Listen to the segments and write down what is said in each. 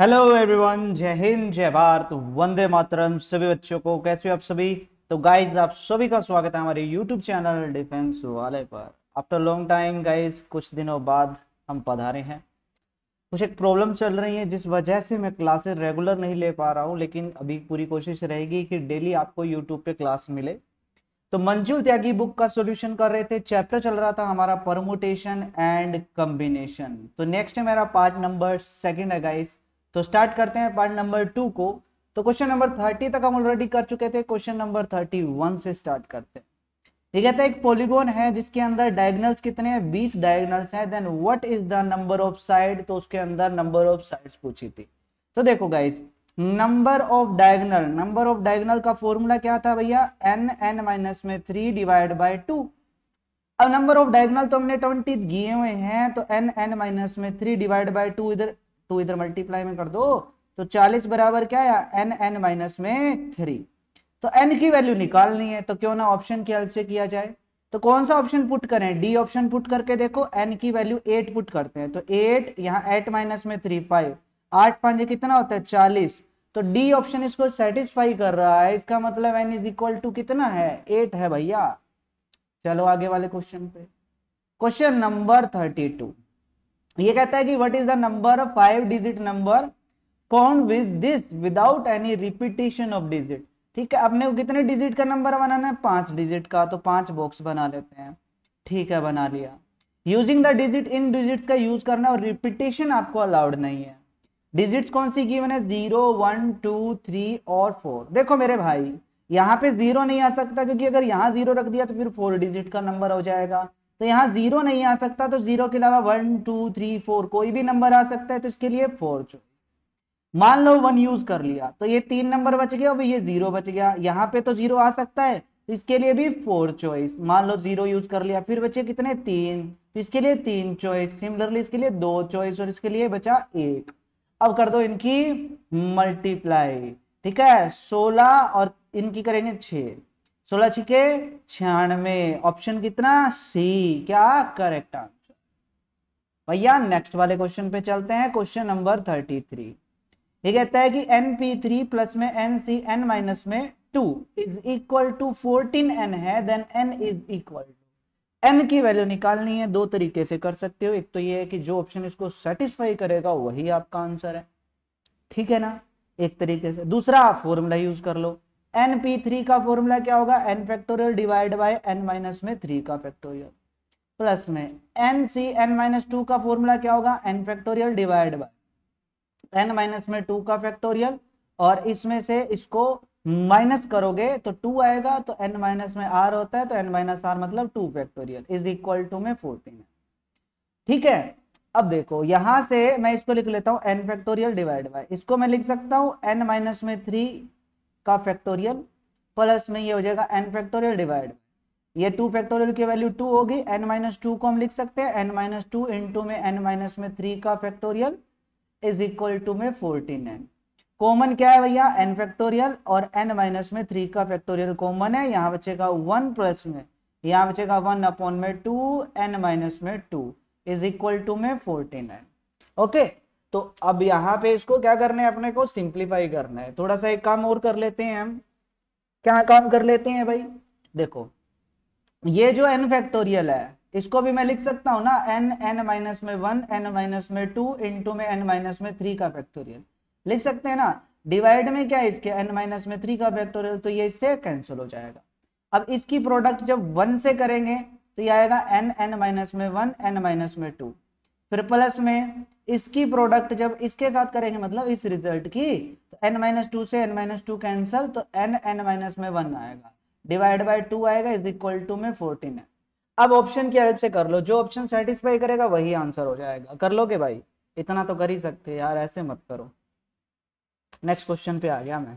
Hello everyone जय हिंद जय भारत वंदे मातरम सभी बच्चों को कैसे हो आप सभी तो गाइज आप सभी का स्वागत है हमारे यूट्यूब चैनल डिफेंस वाले पर आफ्टर लॉन्ग टाइम गाइज कुछ दिनों बाद हम पधारे हैं कुछ एक प्रॉब्लम चल रही है जिस वजह से मैं क्लासेस रेगुलर नहीं ले पा रहा हूँ लेकिन अभी पूरी कोशिश रहेगी कि डेली आपको यूट्यूब पे क्लास मिले तो मंजुल त्यागी बुक का सोल्यूशन कर रहे थे चैप्टर चल रहा था हमारा परमोटेशन एंड कम्बिनेशन तो नेक्स्ट है मेरा पार्ट नंबर सेकेंड है गाइज तो स्टार्ट करते हैं पार्ट नंबर टू को तो क्वेश्चन नंबर थर्टी तक हम ऑलरेडी कर चुके थे क्वेश्चन नंबर थर्टी वन से स्टार्ट करते हैं ये कहता है एक पॉलीगोन है जिसके अंदर डायगनल्स कितने हैं बीस डायगनल्स हैं then what is the number of side तो उसके अंदर नंबर ऑफ साइड्स पूछी थी तो देखो guys number of diagonal number of diagonal का फॉर्मूला क्या था भैया एन एन माइनस में थ्री डिवाइड बाय टू अब नंबर ऑफ डायगनल तो हमने ट्वेंटी दिए हुए हैं तो एन एन माइनस में थ्री डिवाइड बाय टू इधर तो इधर मल्टीप्लाई में कर दो तो 40 बराबर क्या है एन एन माइनस में थ्री तो एन की वैल्यू निकालनी है तो क्यों ना ऑप्शन की हेल्प से किया जाए तो कौन सा ऑप्शन पुट करें डी ऑप्शन पुट करके देखो एन की वैल्यू एट पुट करते हैं तो एट यहाँ एट माइनस में थ्री फाइव आठ पांच कितना होता है चालीस तो डी ऑप्शन इसको सेटिस्फाई कर रहा है इसका मतलब एन इज इक्वल टू कितना है एट है भैया चलो आगे वाले क्वेश्चन पे क्वेश्चन नंबर थर्टी टू ये कहता है कि what is the number five digit number found with this without any repetition of digit ठीक है अपने कितने डिजिट का नंबर बनाना है पांच डिजिट का तो पांच बॉक्स बना लेते हैं ठीक है बना लिया यूजिंग द डिजिट इन डिजिट का यूज करना और रिपीटेशन आपको अलाउड नहीं है डिजिट कौन सी की मैंने जीरो वन टू थ्री और फोर देखो मेरे भाई यहाँ पे जीरो नहीं आ सकता क्योंकि अगर यहाँ जीरो रख दिया तो फिर फोर डिजिट का नंबर हो जाएगा तो यहाँ जीरो नहीं आ सकता तो जीरो के अलावा वन टू थ्री फोर कोई भी नंबर आ सकता है तो इसके लिए फोर चो मान लो वन यूज कर लिया तो ये तीन नंबर बच गया और ये जीरो बच गया यहाँ पे तो जीरो आ सकता है तो इसके लिए भी फोर चॉइस मान लो जीरो यूज कर लिया फिर बचे कितने तीन तो इसके लिए तीन चॉइस सिमिलरली इसके लिए दो चॉइस और इसके लिए बचा एक अब कर दो इनकी मल्टीप्लाई ठीक है सोलह और इनकी करेंगे छह सोलह छिके छियानवे ऑप्शन कितना सी क्या करेक्ट आंसर भैया नेक्स्ट वाले क्वेश्चन पे चलते हैं क्वेश्चन नंबर थर्टी थ्री ये कहता है कि एन पी थ्री प्लस में एन सी एन माइनस में two is equal to fourteen N है then N is equal to N की वैल्यू निकालनी है दो तरीके से कर सकते हो एक तो ये है कि जो ऑप्शन इसको सेटिस्फाई करेगा वही आपका आंसर है ठीक है ना एक तरीके से दूसरा आप फॉर्मूला यूज कर लो एन पी थ्री का फॉर्मूला क्या होगा N factorial divide by N minus में थ्री का फैक्टोरियल प्लस में N C N minus two का फॉर्मूला क्या होगा N factorial divide by N minus में टू का फैक्टोरियल और इसमें से इसको माइनस करोगे तो टू आएगा तो एन माइनस में आर होता है तो एन माइनस आर मतलब two factorial is equal to में फोर्टीन ठीक है अब देखो यहां से मैं इसको लिख लेता हूं एन फैक्टोरियल डिवाइड बाय इसको मैं लिख सकता हूं एन माइनस में थ्री का फैक्टोरियल प्लस में ये हो जाएगा एन फैक्टोरियल डिवाइड ये टू फैक्टोरियल की वैल्यू टू होगी एन माइनस टू को हम लिख सकते हैं एन माइनस टू इंटू में एन माइनस में थ्री का फैक्टोरियल इज इक्वल टू में फोर्टीन एन कॉमन क्या है भैया एन फैक्टोरियल और एन माइनस में थ्री का फैक्टोरियल कॉमन है यहाँ बचेगा वन प्लस में यहाँ बचेगा वन अपॉन में टू एन माइनस में टू इज इक्वल टू में फोर्टीन एन ओके तो अब यहां पे इसको क्या करना है अपने को सिंप्लीफाई करना है थोड़ा सा एक काम और कर लेते हैं हम क्या काम कर लेते हैं भाई देखो ये जो एन फैक्टोरियल है इसको भी मैं लिख सकता हूं ना एन एन माइनस में वन एन माइनस में टू इंटू में एन माइनस में थ्री का फैक्टोरियल लिख सकते हैं ना डिवाइड में क्या है इसके एन माइनस में थ्री का फैक्टोरियल तो ये इससे कैंसिल हो जाएगा अब इसकी प्रोडक्ट जब वन से करेंगे तो ये आएगा एन एन माइनस में वन एन माइनस में टू फिर प्लस में इसकी प्रोडक्ट जब इसके साथ करेंगे मतलब इस रिजल्ट की तो एन माइनस टू से एन माइनस टू कैंसल तो एन एन माइनस में वन आएगा डिवाइड बाय टू आएगा इज इक्वल टू में फोर्टीन है अब ऑप्शन की हेल्प से कर लो जो ऑप्शन सेटिस्फाई करेगा वही आंसर हो जाएगा कर लोगे भाई इतना तो कर ही सकते यार ऐसे मत करो नेक्स्ट क्वेश्चन पे आ गया मैं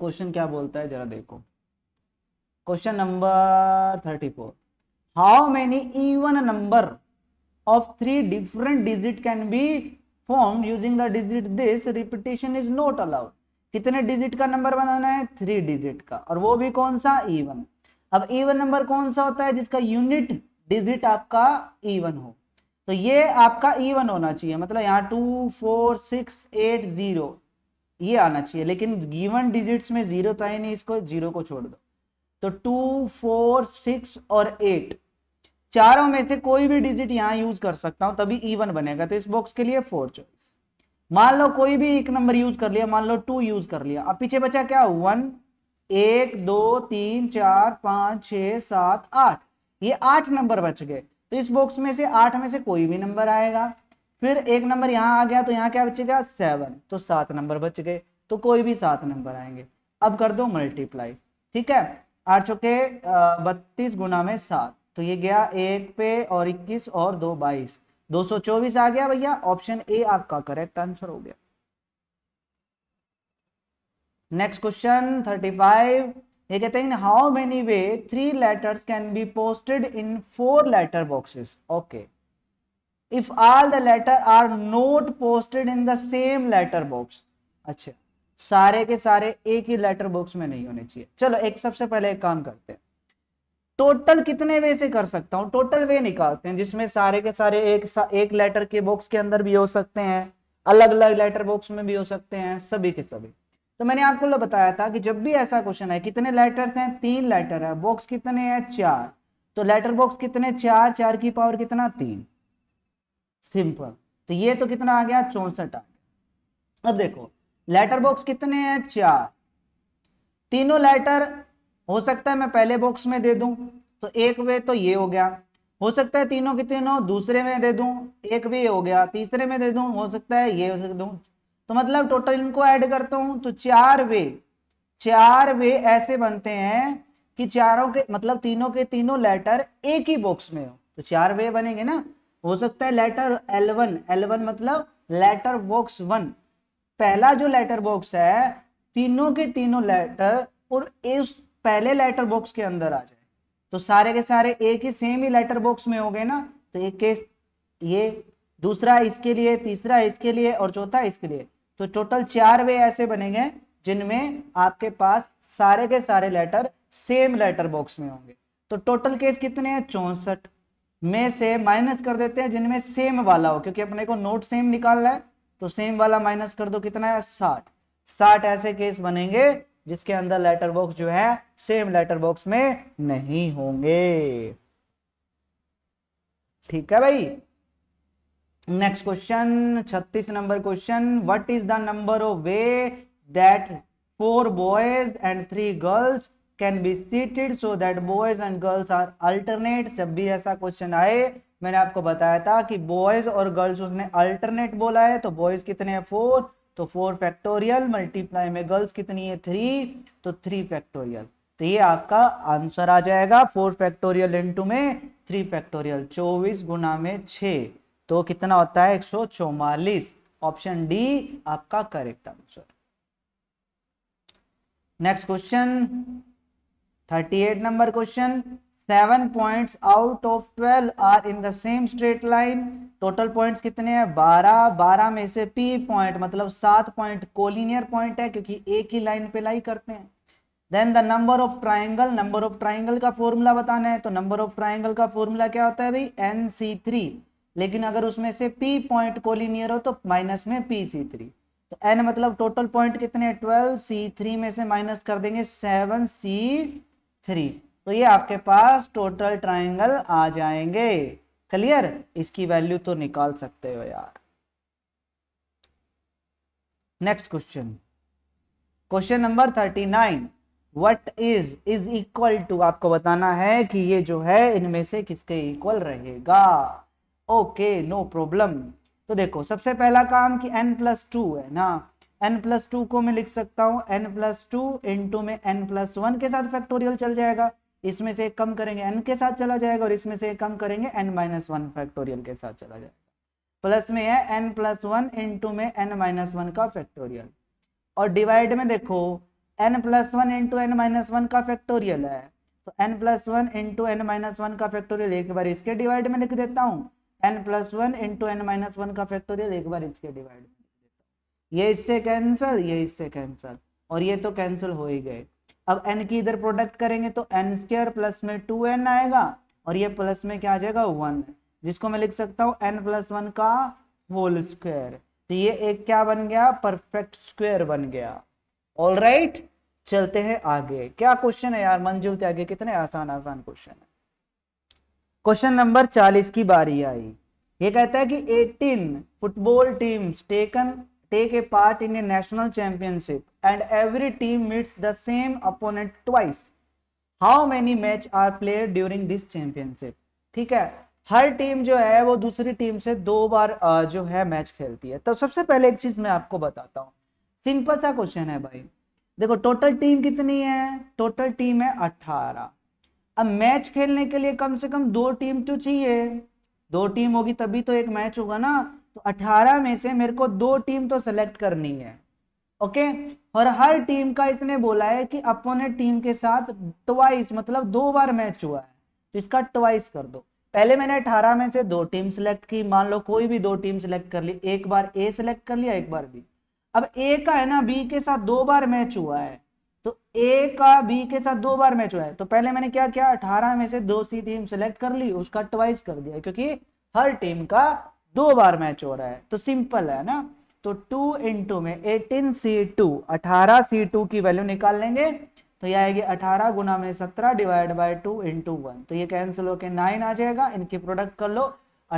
क्वेश्चन क्या बोलता है जरा देखो question number thirty four how many even number of three different digit can be formed using the digit this repetition is not allowed कितने डिजिट का नंबर बनाना है थ्री डिजिट का और वो भी कौन सा इवन e अब इवन e नंबर कौन सा होता है जिसका यूनिट डिजिट आपका इवन e हो तो ये आपका इवन होना चाहिए मतलब यहाँ two four six eight zero ये आना चाहिए लेकिन गिवन डिजिट्स में जीरो तो आए नहीं इसको जीरो को छोड़ दो तो टू फोर सिक्स और एट चारों में से कोई भी डिजिट यहां यूज कर सकता हूं तभी इवन बनेगा तो इस बॉक्स के लिए फोर चॉइस मान लो कोई भी एक नंबर यूज कर लिया मान लो टू यूज कर लिया अब पीछे बचा क्या वन एक दो तीन चार पांच छ सात आठ ये आठ नंबर बच गए तो इस बॉक्स में से आठ में से कोई भी नंबर आएगा फिर एक नंबर यहाँ आ गया तो यहाँ क्या बचेगा सेवन तो सात नंबर बच गए तो कोई भी सात नंबर आएंगे अब कर दो मल्टीप्लाई ठीक है आठ चौके बत्तीस गुना में सात तो ये गया एक पे और इक्कीस और दो बाईस दो सौ चौबीस आ गया भैया ऑप्शन ए आपका करेक्ट आंसर हो गया नेक्स्ट क्वेश्चन थर्टी फाइव ये कहते हैं how many way three letters can be posted in four letter boxes okay if all the letter are not posted in the same letter box अच्छा सारे के सारे एक ही लेटर बॉक्स में नहीं होने चाहिए चलो एक सबसे पहले एक काम करते हैं टोटल कितने वे से कर सकता हूँ टोटल वे निकालते हैं जिसमें सारे के सारे एक सा, एक लेटर के बॉक्स के अंदर भी हो सकते हैं अलग अलग लेटर बॉक्स में भी हो सकते हैं सभी के सभी तो मैंने आपको बताया था कि जब भी ऐसा क्वेश्चन है कितने लेटर्स हैं तीन लेटर है बॉक्स कितने हैं चार तो लेटर बॉक्स कितने चार चार की पावर कितना तीन सिंपल तो ये तो कितना आ गया चौसठ अब देखो लेटर बॉक्स कितने हैं चार तीनों लेटर हो सकता है मैं पहले बॉक्स में दे दूं तो एक वे तो ये हो गया हो सकता है तीनों के तीनों दूसरे में दे दूं एक भी हो गया तीसरे में दे दूं हो सकता है ये हो सकता दूं तो मतलब टोटल इनको ऐड करता हूं तो चार वे चार वे ऐसे बनते हैं कि चारों के मतलब तीनों के तीनों लेटर एक ही बॉक्स में हो तो चार वे बनेंगे ना हो सकता है लेटर एल वन मतलब लेटर बॉक्स वन पहला जो लेटर बॉक्स है तीनों के तीनों लेटर और उस पहले लेटर बॉक्स के अंदर आ जाए तो सारे के सारे एक ही सेम ही लेटर बॉक्स में हो गए ना तो एक केस ये दूसरा इसके लिए तीसरा इसके लिए और चौथा इसके लिए तो टोटल चार वे ऐसे बनेंगे जिनमें आपके पास सारे के सारे लेटर सेम लेटर बॉक्स में होंगे तो टोटल केस कितने हैं चौसठ में से माइनस कर देते हैं जिनमें सेम वाला हो क्योंकि अपने को नोट सेम निकालना है तो सेम वाला माइनस कर दो कितना है साठ साठ ऐसे केस बनेंगे जिसके अंदर लेटर बॉक्स जो है सेम लेटर बॉक्स में नहीं होंगे ठीक है भाई नेक्स्ट क्वेश्चन छत्तीस number question what is the number of way that four boys and three girls can be seated so that boys and girls are alternate जब भी ऐसा क्वेश्चन आए मैंने आपको बताया था कि बॉयज और गर्ल्स उसने अल्टरनेट बोला है तो बॉयज कितने हैं फोर तो फोर फैक्टोरियल मल्टीप्लाई में गर्ल्स कितनी है थ्री तो थ्री फैक्टोरियल तो ये आपका आंसर आ जाएगा फोर फैक्टोरियल इंटू में थ्री फैक्टोरियल चौबीस गुना में छ तो कितना होता है एक सौ चौवालीस ऑप्शन डी आपका correct answer next question thirty eight number question seven points out of twelve are in the same straight line total points कितने हैं बारह बारह में से पी पॉइंट मतलब सात पॉइंट कोलिनियर पॉइंट है क्योंकि एक ही लाइन पे लाई करते हैं then the number of triangle number of triangle का फॉर्मूला बताना है तो नंबर ऑफ ट्राइंगल का फॉर्मूला क्या होता है भाई एन सी थ्री लेकिन अगर उसमें से पी पॉइंट कोलिनियर हो तो माइनस में पी सी थ्री तो एन मतलब टोटल पॉइंट कितने ट्वेल्व सी थ्री में से माइनस कर देंगे सेवन सी थ्री तो ये आपके पास टोटल ट्राइंगल आ जाएंगे क्लियर इसकी वैल्यू तो निकाल सकते हो यार next question question number thirty nine what is is equal to आपको बताना है कि ये जो है इनमें से किसके इक्वल रहेगा ओके नो प्रॉब्लम तो देखो सबसे पहला काम कि n प्लस टू है ना n प्लस टू को मैं लिख सकता हूं n प्लस टू इंटू में n प्लस वन के साथ फैक्टोरियल चल जाएगा इसमें से कम करेंगे एन के साथ चला जाएगा और इसमें से कम करेंगे एन माइनस वन फैक्टोरियल के साथ चला जाएगा प्लस में है एन प्लस वन टू में एन माइनस वन का फैक्टोरियल और डिवाइड में देखो N plus one into N minus one का फैक्टोरियल है तो N plus one two N minus one का फैक्टोरियल एक बार इसके डिवाइड में लिख देता हूँ N plus one into N minus one का फैक्टोरियल एक बार इसके डिवाइड में ये इससे कैंसल ये इससे कैंसल और ये तो कैंसिल हो ही गए अब एन की इधर प्रोडक्ट करेंगे तो एन स्क्र प्लस में टू एन आएगा और ये प्लस में क्या आ जाएगा वन जिसको मैं लिख सकता हूँ एन प्लस वन का होल स्क्वायर तो ये एक क्या बन गया परफेक्ट स्क्वायर बन गया ऑल राइट right? चलते हैं आगे क्या क्वेश्चन है यार मंजिल त्यागे कितने आसान आसान क्वेश्चन है क्वेश्चन नंबर चालीस की बारी आई ये कहता है कि eighteen football teams taken take a part in a national championship and every team meets the same opponent twice how many match are played during this championship ठीक है हर टीम जो है वो दूसरी टीम से दो बार जो है मैच खेलती है तो सबसे पहले एक चीज मैं आपको बताता हूँ सिंपल सा क्वेश्चन है भाई देखो टोटल टीम कितनी है टोटल टीम है अट्ठारह अब मैच खेलने के लिए कम से कम दो टीम तो चाहिए दो टीम होगी तभी तो एक मैच होगा ना तो 18 में से मेरे को दो टीम तो सेलेक्ट करनी है ओके और हर टीम का इसने बोला है कि अपोनेंट टीम के साथ ट्वाइस मतलब दो बार मैच हुआ है तो इसका ट्वाइस कर दो पहले मैंने 18 में से दो टीम सिलेक्ट की मान लो कोई भी दो टीम सिलेक्ट कर ली एक बार ए सिलेक्ट कर लिया एक बार बी अब ए का है ना बी के साथ दो बार मैच हुआ है तो ए का बी के साथ दो बार मैच हुआ है तो पहले मैंने क्या किया 18 में से दो सी टीम सिलेक्ट कर ली उसका ट्वाइस कर दिया क्योंकि हर टीम का दो बार मैच हो रहा है तो सिंपल है ना तो टू इंटू में एटीन सी टू अठारह सी टू की वैल्यू निकाल लेंगे तो यह आएगी अठारह गुना में सत्रह divide by two into one तो ये कैंसिल होकर नाइन आ जाएगा इनके प्रोडक्ट कर लो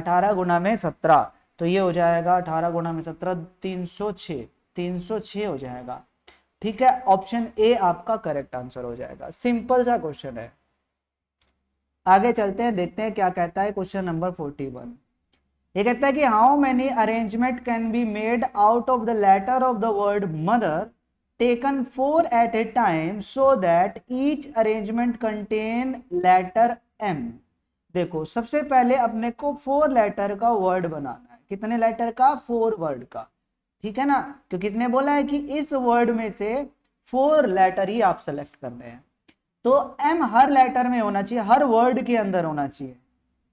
अठारह गुना में सत्रह तो ये हो जाएगा अठारह गुना में सत्रह तीन सौ छ तीन सौ छ हो जाएगा ठीक है ऑप्शन ए आपका करेक्ट आंसर हो जाएगा सिंपल सा क्वेश्चन है आगे चलते हैं देखते हैं क्या कहता है क्वेश्चन नंबर फोर्टी वन ये कहता है कि how many arrangement can be made out of the letter of the word mother taken four at a time so that each arrangement contain letter M देखो सबसे पहले अपने को फोर लेटर का वर्ड बनाना है कितने लेटर का फोर वर्ड का ठीक है ना क्योंकि इसने बोला है कि इस वर्ड में से फोर लेटर ही आप सेलेक्ट कर रहे हैं तो एम हर लेटर में होना चाहिए हर वर्ड के अंदर होना चाहिए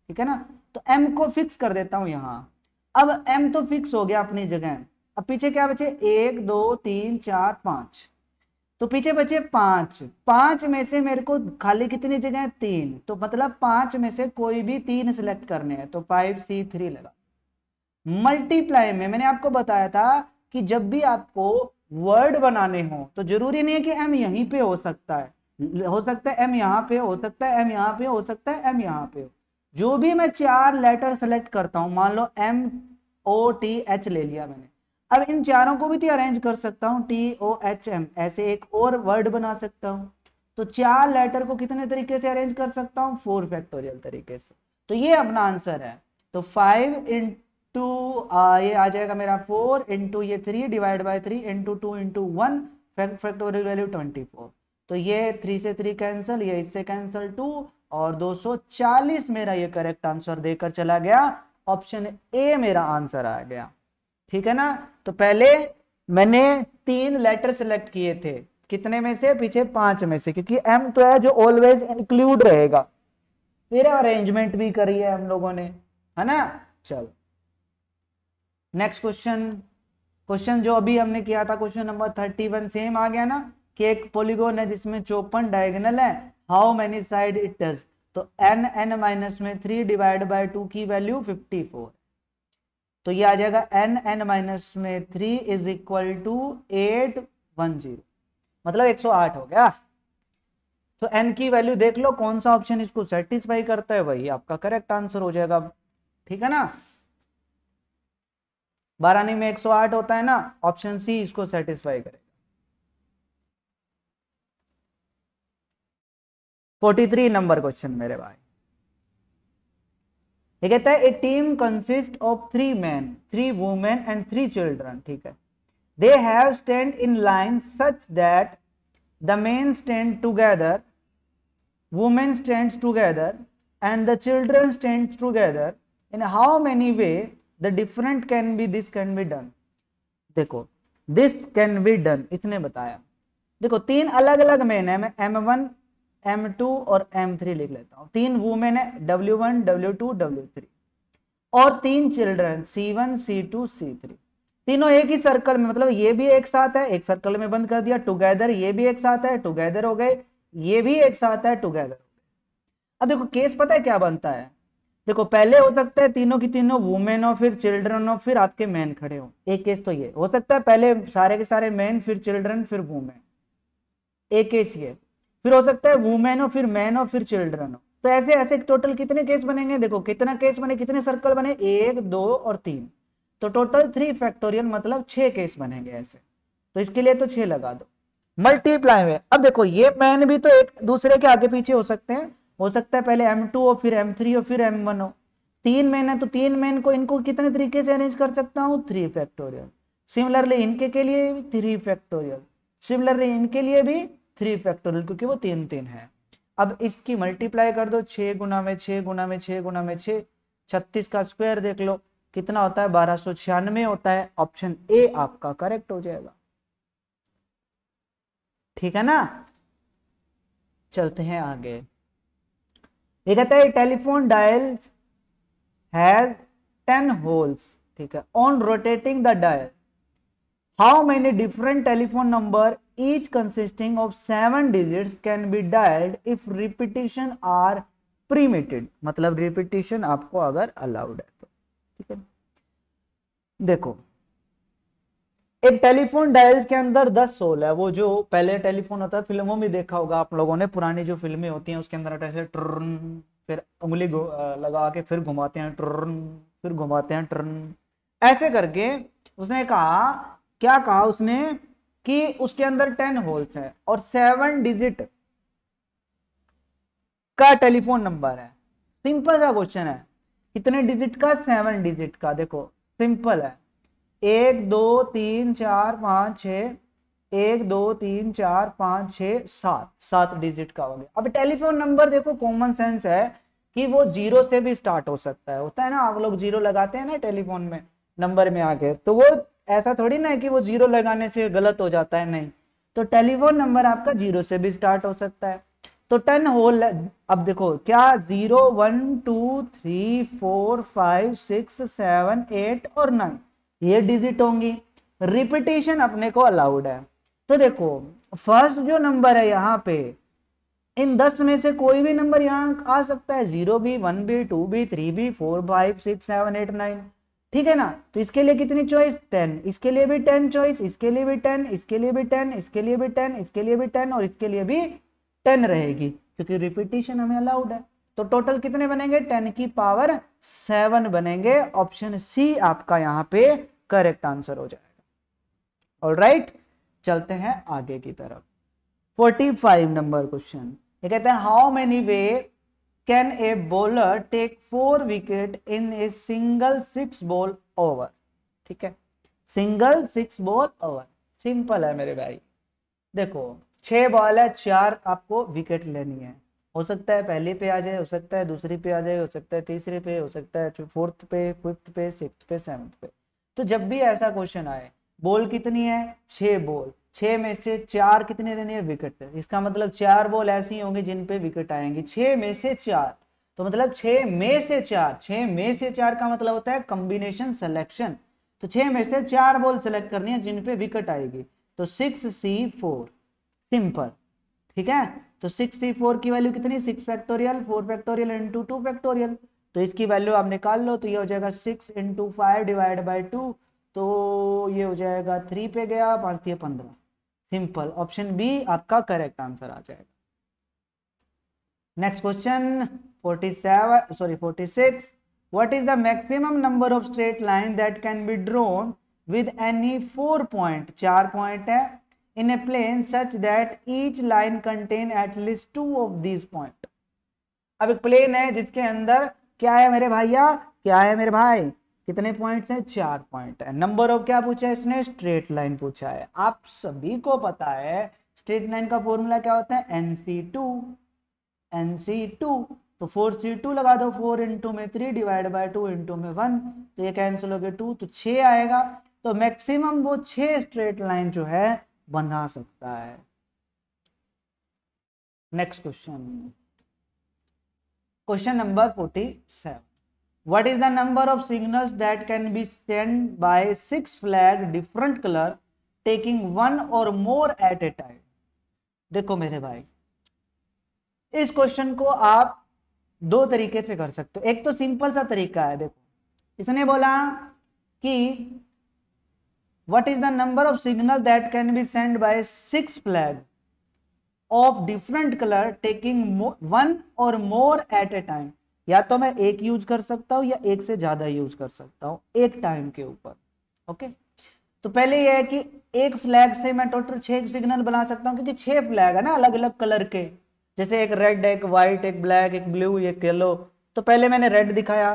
ठीक है ना तो एम को फिक्स कर देता हूं यहाँ अब एम तो फिक्स हो गया अपनी जगह अब पीछे क्या बचे एक दो तीन चार पांच तो पीछे बचे पांच पांच में से मेरे को खाली कितनी जगह है तीन तो मतलब पांच में से कोई भी तीन सिलेक्ट करने हैं तो फाइव सी थ्री लगा मल्टीप्लाई में मैंने आपको बताया था कि जब भी आपको वर्ड बनाने हो तो जरूरी नहीं है कि एम यहीं पे हो सकता है हो सकता है एम यहाँ पे हो सकता है एम यहाँ पे हो सकता है एम यहाँ पे हो जो भी मैं चार लेटर सेलेक्ट करता हूं मान लो एम ओ टी एच ले लिया मैंने अब इन चारों को भी तो अरेंज कर सकता हूं टी ओ एच एम ऐसे एक और वर्ड बना सकता हूं तो चार लेटर को कितने तरीके से अरेंज कर सकता हूं फोर फैक्टोरियल तरीके से तो ये अपना आंसर है तो फाइव इंटू ये आ जाएगा मेरा फोर इंटू ये three divide by three into two into one factorial value twenty four तो ये थ्री से थ्री कैंसिल ये इससे कैंसिल टू और 240 मेरा ये करेक्ट आंसर देकर चला गया ऑप्शन ए मेरा आंसर आ गया ठीक है ना तो पहले मैंने तीन लेटर सेलेक्ट किए थे कितने में से पीछे पांच में से क्योंकि एम तो है जो ऑलवेज इंक्लूड रहेगा फिर अरेंजमेंट भी करी है हम लोगों ने है ना चलो नेक्स्ट क्वेश्चन क्वेश्चन जो अभी हमने किया था question number thirty one same आ गया ना कि एक पोलिगोन है जिसमें चौपन डायगनल है how many side it is तो एन एन माइनस में थ्री डिवाइड बाय टू की वैल्यू फिफ्टी फोर तो ये आ जाएगा एन एन माइनस में three is equal to eight one zero मतलब एक सौ आठ हो गया तो एन की वैल्यू देख लो कौन सा ऑप्शन इसको सेटिस्फाई करता है वही आपका करेक्ट आंसर हो जाएगा ठीक है ना बारानी में एक सौ आठ होता है ना ऑप्शन सी इसको सेटिस्फाई करेगा 43 नंबर क्वेश्चन मेरे भाई ये कहता है a team consist of three man three women and three children ठीक है they have stand in line such that the men stand together women stand together and the children stand together in how many way the different can be this can be done देखो this can be done इसने बताया देखो तीन अलग अलग man है M one M2 और M3 लिख लेता हूँ तीन वुमेन है W1, W2, W3 और तीन चिल्ड्रन C1, C2, C3 तीनों एक ही सर्कल में मतलब ये भी एक साथ है एक सर्कल में बंद कर दिया टुगेदर ये भी एक साथ है टुगेदर हो गए ये भी एक साथ है टुगेदर हो गए अब देखो केस पता है क्या बनता है देखो पहले हो सकता है तीनों की तीनों वुमेन हो फिर चिल्ड्रन हो फिर आपके मैन खड़े हो एक केस तो ये हो सकता है पहले सारे के सारे मैन फिर चिल्ड्रन फिर वुमेन एक केस ये फिर हो सकता है वुमेन हो फिर मैन हो फिर चिल्ड्रन हो तो ऐसे ऐसे टोटल कितने केस बनेंगे देखो कितना केस बने कितने सर्कल बने एक दो और तीन तो टोटल थ्री फैक्टोरियल मतलब छह केस बनेंगे ऐसे तो इसके लिए तो छह लगा दो मल्टीप्लाई में अब देखो ये मैन भी तो एक दूसरे के आगे पीछे हो सकते हैं हो सकता है पहले एम टू हो फिर एम थ्री हो फिर एम वन हो तीन मैन है तो तीन मैन को इनको कितने तरीके से अरेंज कर सकता हूँ थ्री फैक्टोरियल सिमिलरली इनके के लिए भी थ्री फैक्टोरियल सिमिलरली इनके लिए भी थ्री फैक्टोरियल क्योंकि वो तीन तीन है अब इसकी मल्टीप्लाई कर दो छह गुना में छह गुना में छह गुना में छत्तीस का स्क्वायर देख लो कितना होता है बारह सो छियानवे होता है ऑप्शन ए आपका करेक्ट हो जाएगा ठीक है ना चलते हैं आगे ये कहता है telephone dial has ten holes ठीक है on rotating the dial how many different telephone number each consisting of seven digit can be dialed if repetition are permitted मतलब repetition आपको अगर अलाउड है तो ठीक है देखो एक टेलीफोन डायल्स के अंदर दस सोल है वो जो पहले टेलीफोन होता है फिल्मों में देखा होगा आप लोगों ने पुरानी जो फिल्में होती हैं उसके अंदर ऐसे ट्रन फिर उंगली लगा के फिर घुमाते हैं ट्रन फिर घुमाते हैं ट्रन ऐसे करके उसने कहा क्या कहा उसने कि उसके अंदर टेन होल्स हैं और सेवन डिजिट का टेलीफोन नंबर है सिंपल सा क्वेश्चन है कितने डिजिट का सेवन डिजिट का देखो सिंपल है एक दो तीन चार पाँच छ एक दो तीन चार पाँच छ सात सात डिजिट का हो गया अब टेलीफोन नंबर देखो कॉमन सेंस है कि वो जीरो से भी स्टार्ट हो सकता है होता है ना आप लोग जीरो लगाते हैं ना टेलीफोन में नंबर में आके तो वो ऐसा थोड़ी ना है कि वो जीरो लगाने से गलत हो जाता है नहीं तो टेलीफोन नंबर आपका जीरो से भी स्टार्ट हो सकता है तो टेन होल अब देखो क्या zero one two three four five six seven eight और नाइन ये डिजिट होंगी रिपीटेशन अपने को अलाउड है तो देखो फर्स्ट जो नंबर है यहाँ पे इन दस में से कोई भी नंबर यहाँ आ सकता है जीरो भी वन भी टू भी थ्री भी four five six seven eight nine ठीक है ना तो इसके लिए कितनी चॉइस टेन इसके लिए भी टेन चॉइस इसके लिए भी टेन इसके लिए भी टेन इसके लिए भी टेन इसके लिए भी टेन और इसके लिए भी टेन रहेगी क्योंकि रिपीटेशन हमें अलाउड है तो टोटल कितने बनेंगे टेन की पावर सेवन बनेंगे ऑप्शन सी आपका यहां पे करेक्ट आंसर हो जाएगा और राइट चलते हैं आगे की तरफ फोर्टी फाइव नंबर क्वेश्चन ये कहते हैं how many way can a bowler take four wicket in a single six ball over ठीक है single six ball over simple है मेरे भाई देखो छह बॉल है चार आपको विकेट लेनी है हो सकता है पहले पे आ जाए हो सकता है दूसरी पे आ जाए हो सकता है तीसरे पे हो सकता है फोर्थ पे फिफ्थ पे सिक्स पे सेवंथ पे तो जब भी ऐसा क्वेश्चन आए बॉल कितनी है छह बॉल छह में से चार कितने रहने हैं विकेट इसका मतलब चार बॉल ऐसी होंगे जिन पे विकेट आएंगे छह में से चार तो मतलब छह में से चार छह में से चार का मतलब होता है कॉम्बिनेशन सिलेक्शन तो छह में से चार बॉल सेलेक्ट करनी है जिन पे विकेट आएगी तो सिक्स सी फोर सिंपल ठीक है तो सिक्स सी फोर की वैल्यू कितनी six factorial four factorial into two factorial तो इसकी वैल्यू आप निकाल लो तो ये हो जाएगा six into five divide by two तो ये हो जाएगा थ्री पे गया पांच थी पंद्रह सिंपल ऑप्शन बी आपका करेक्ट आंसर आ जाएगा next question forty seven sorry forty six what is the maximum number of straight line that can be drawn with any four point चार पॉइंट है in a plane such that each line contain at least two of this point अब एक plane है जिसके अंदर क्या है मेरे भाइया क्या है मेरे भाई कितने पॉइंट्स हैं चार पॉइंट है नंबर ऑफ क्या पूछा है इसने स्ट्रेट लाइन पूछा है आप सभी को पता है स्ट्रेट लाइन का फॉर्मूला क्या होता है N N C two C two तो फोर सी टू लगा दो फोर इंटू में three divide by two into में वन तो ये कैंसिल हो गया टू तो छ आएगा तो मैक्सिमम वो छ स्ट्रेट लाइन जो है बना सकता है next question question number forty seven what is the number of signals that can be sent by six flag different color taking one or more at a time देखो मेरे भाई इस क्वेश्चन को आप दो तरीके से कर सकते हो एक तो सिंपल सा तरीका है देखो इसने बोला कि what is the number of signal that can be send by six flag of different colour taking one और मोर एट ए टाइम या तो मैं एक यूज कर सकता हूं या एक से ज्यादा यूज कर सकता हूं एक टाइम के ऊपर ओके तो पहले यह है कि एक फ्लैग से मैं टोटल छह सिग्नल बना सकता हूँ क्योंकि छह फ्लैग है ना अलग अलग कलर के जैसे एक रेड एक व्हाइट एक ब्लैक एक ब्लू एक येलो तो पहले मैंने रेड दिखाया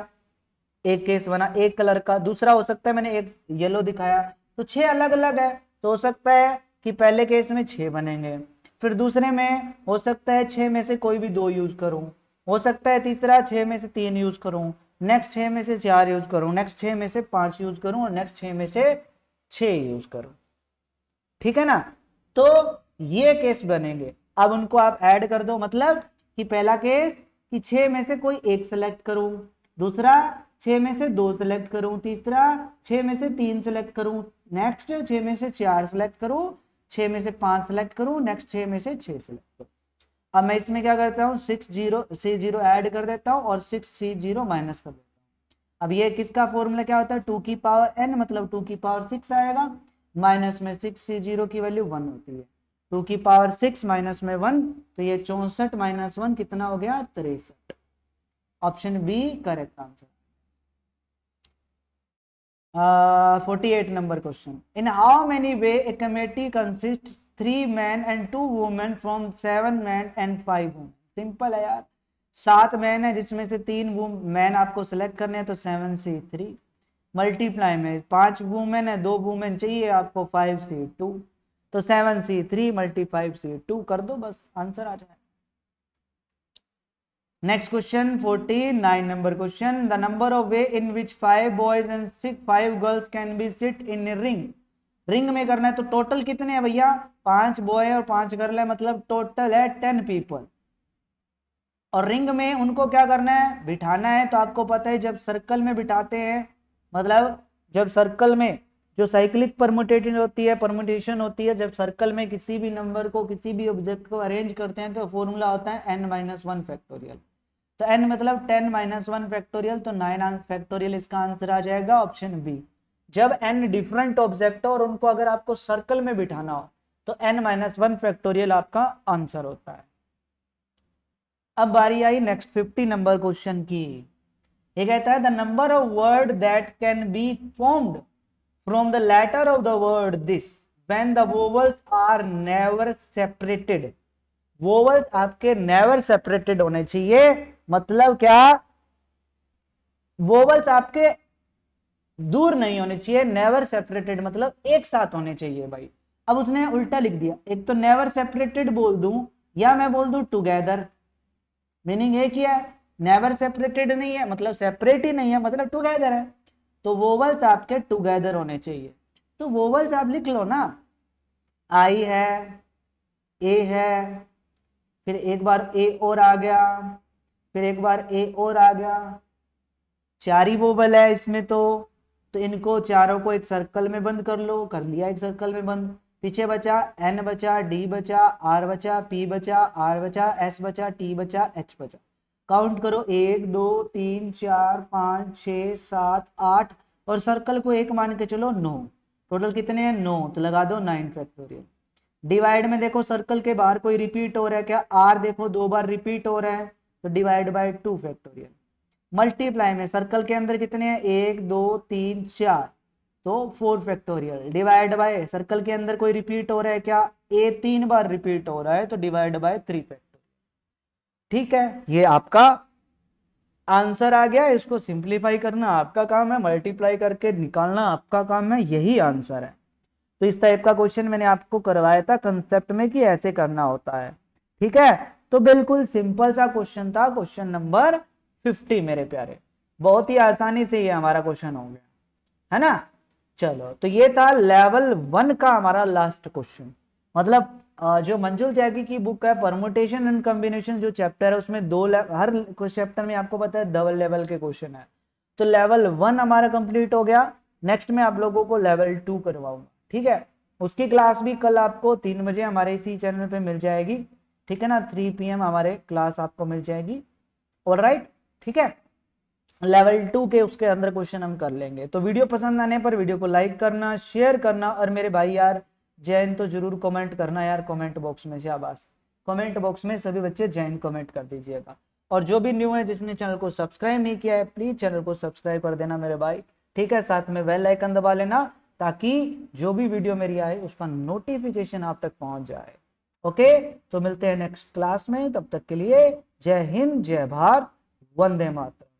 एक केस बना एक कलर का दूसरा हो सकता है मैंने एक येलो दिखाया तो छह अलग अलग है तो हो सकता है कि पहले केस में छह बनेंगे फिर दूसरे में हो सकता है छह में से कोई भी दो यूज करूं हो सकता है तीसरा छः में से तीन यूज करूँ नेक्स्ट छः में से चार यूज करूँ नेक्स्ट छः में से पाँच यूज करूँ और नेक्स्ट छः में से छः यूज करूँ ठीक है ना तो ये केस बनेंगे अब उनको आप ऐड कर दो मतलब कि पहला केस कि छः में से कोई एक सेलेक्ट करूँ दूसरा छः में से दो सेलेक्ट करूँ तीसरा छः में से तीन सेलेक्ट करूँ नेक्स्ट छः में से चार सेलेक्ट करूँ छः में से पाँच सेलेक्ट करूँ नेक्स्ट छः में से छः सेलेक्ट करूँ अब मैं इसमें क्या करता हूँ six zero C zero add कर देता हूँ और सिक्स सी जीरो माइनस कर देता हूँ अब ये किसका फॉर्मूला क्या होता है टू की पावर एन मतलब टू की पावर सिक्स आएगा माइनस में सिक्स सी जीरो की वैल्यू वन होती है टू की पावर सिक्स माइनस में वन तो ये चौसठ माइनस वन कितना हो गया तिरसठ option B correct answer forty eight number question in how many way a committee consist three man and two women from seven man and five women simple है यार सात मैन है जिसमें से तीन मैन आपको सेलेक्ट करने हैं तो सेवन सी थ्री मल्टीप्लाई में पांच वुमेन है दो वुमेन चाहिए आपको फाइव सी टू तो seven C three multi five C two कर दो बस आंसर आ जाए next question forty nine number question the number of way in which five boys and six five girls can be sit in ring ring में करना है तो total कितने हैं भैया पांच बॉय और पांच गर्ल है मतलब टोटल है टेन पीपल और रिंग में उनको क्या करना है बिठाना है तो आपको पता है जब सर्कल में बिठाते हैं मतलब जब सर्कल में जो साइक्लिक परमुटेटिंग होती है परमोटेशन होती है जब सर्कल में किसी भी नंबर को किसी भी ऑब्जेक्ट को अरेंज करते हैं तो फॉर्मूला होता है एन माइनस वन फैक्टोरियल तो एन मतलब टेन माइनस वन फैक्टोरियल तो नाइन फैक्टोरियल इसका आंसर आ जाएगा ऑप्शन बी जब एन डिफरेंट ऑब्जेक्ट हो और उनको अगर आपको सर्कल में बिठाना हो तो एन माइनस वन फैक्टोरियल आपका आंसर होता है अब बारी आई नेक्स्ट फिफ्टी नंबर क्वेश्चन की ये कहता है the number of word that can be formed from the letter of the word this when the vowels are never separated vowels आपके नेवर सेपरेटेड होने चाहिए मतलब क्या वोवल्स आपके दूर नहीं होने चाहिए नेवर सेपरेटेड मतलब एक साथ होने चाहिए भाई अब उसने उल्टा लिख दिया एक तो नेवर सेपरेटेड बोल दू या मैं बोल दू टूगेदर मीनिंग एक ही है नेवर सेपरेटेड नहीं है मतलब सेपरेट ही नहीं है मतलब टूगेदर है तो वोवल्स आपके टूगेदर होने चाहिए तो वोवल्स आप लिख लो ना आई है ए है फिर एक बार ए और आ गया फिर एक बार ए और आ गया चार ही वोवल है इसमें तो तो इनको चारों को एक सर्कल में बंद कर लो कर लिया एक सर्कल में बंद पीछे बचा एन बचा डी बचा आर बचा पी बचा आर बचा एस बचा टी बचा एच बचा काउंट करो एक दो तीन चार पाँच छ सात आठ और सर्कल को एक मान के चलो नौ टोटल कितने हैं नौ तो लगा दो नाइन फैक्टोरियल डिवाइड में देखो सर्कल के बाहर कोई रिपीट हो रहा है क्या आर देखो दो बार रिपीट हो रहा है तो divide by two factorial multiply में सर्कल के अंदर कितने हैं एक दो तीन चार तो four factorial divide by circle के अंदर कोई रिपीट हो रहा है क्या ए तीन बार रिपीट हो रहा है तो डिवाइड बाय थ्री फैक्टोरियल ठीक है ये आपका आंसर आ गया इसको सिंप्लीफाई करना आपका काम है मल्टीप्लाई करके निकालना आपका काम है यही आंसर है तो इस टाइप का क्वेश्चन मैंने आपको करवाया था कंसेप्ट में कि ऐसे करना होता है ठीक है तो बिल्कुल सिंपल सा क्वेश्चन था क्वेश्चन नंबर फिफ्टी मेरे प्यारे बहुत ही आसानी से ये हमारा क्वेश्चन हो गया है ना चलो तो ये था लेवल वन का हमारा लास्ट क्वेश्चन मतलब जो मंजुल त्यागी की बुक है परमोटेशन एंड कॉम्बिनेशन जो चैप्टर है उसमें दो हर चैप्टर में आपको पता है डबल लेवल के क्वेश्चन है तो लेवल वन हमारा कंप्लीट हो गया नेक्स्ट में आप लोगों को लेवल टू करवाऊंगा ठीक है उसकी क्लास भी कल आपको तीन बजे हमारे इसी चैनल पे मिल जाएगी ठीक है ना थ्री पीएम हमारे क्लास आपको मिल जाएगी और राइट ठीक है लेवल टू के उसके अंदर क्वेश्चन हम कर लेंगे तो वीडियो पसंद आने पर वीडियो को लाइक करना शेयर करना और मेरे भाई यार जैन तो जरूर कमेंट करना यार कमेंट बॉक्स में शाबाश कमेंट बॉक्स में सभी बच्चे जैन कमेंट कर दीजिएगा और जो भी न्यू है जिसने चैनल को सब्सक्राइब नहीं किया है प्लीज चैनल को सब्सक्राइब कर देना मेरे भाई ठीक है साथ में वेल आइकन दबा लेना ताकि जो भी वीडियो मेरी आए उसका नोटिफिकेशन आप तक पहुंच जाए ओके तो मिलते हैं नेक्स्ट क्लास में तब तक के लिए जय हिंद जय भारत वंदे मातरम